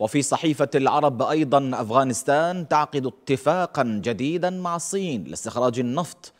وفي صحيفة العرب أيضا أفغانستان تعقد اتفاقا جديدا مع الصين لاستخراج النفط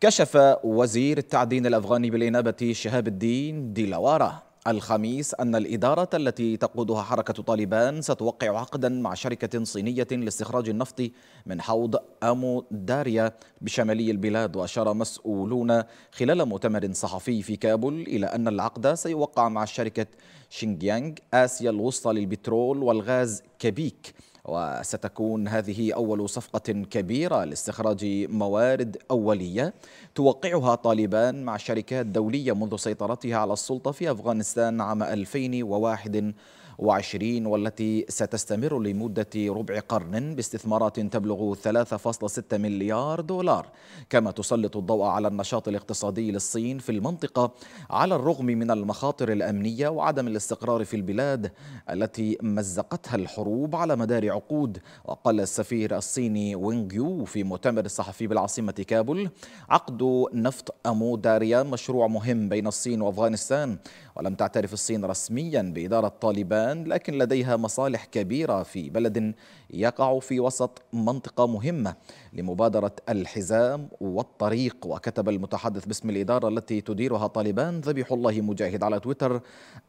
كشف وزير التعدين الأفغاني بالإنابة شهاب الدين ديلوارة الخميس أن الإدارة التي تقودها حركة طالبان ستوقع عقدا مع شركة صينية لاستخراج النفط من حوض أمو داريا بشمالي البلاد وأشار مسؤولون خلال مؤتمر صحفي في كابول إلى أن العقد سيوقع مع شركة شينجيانغ آسيا الوسطى للبترول والغاز كبيك وستكون هذه أول صفقة كبيرة لاستخراج موارد أولية توقعها طالبان مع شركات دولية منذ سيطرتها على السلطة في أفغانستان عام 2001 وعشرين والتي ستستمر لمدة ربع قرن باستثمارات تبلغ 3.6 مليار دولار كما تسلط الضوء على النشاط الاقتصادي للصين في المنطقة على الرغم من المخاطر الأمنية وعدم الاستقرار في البلاد التي مزقتها الحروب على مدار عقود وقال السفير الصيني وينغ يو في مؤتمر الصحفي بالعاصمة كابول عقد نفط أمو داريا مشروع مهم بين الصين وأفغانستان ولم تعترف الصين رسميا بإدارة طالبان الآن لكن لديها مصالح كبيرة في بلد يقع في وسط منطقة مهمة لمبادرة الحزام والطريق وكتب المتحدث باسم الإدارة التي تديرها طالبان ذبيح الله مجاهد على تويتر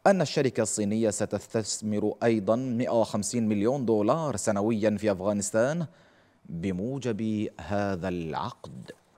أن الشركة الصينية ستستثمر أيضا 150 مليون دولار سنويا في أفغانستان بموجب هذا العقد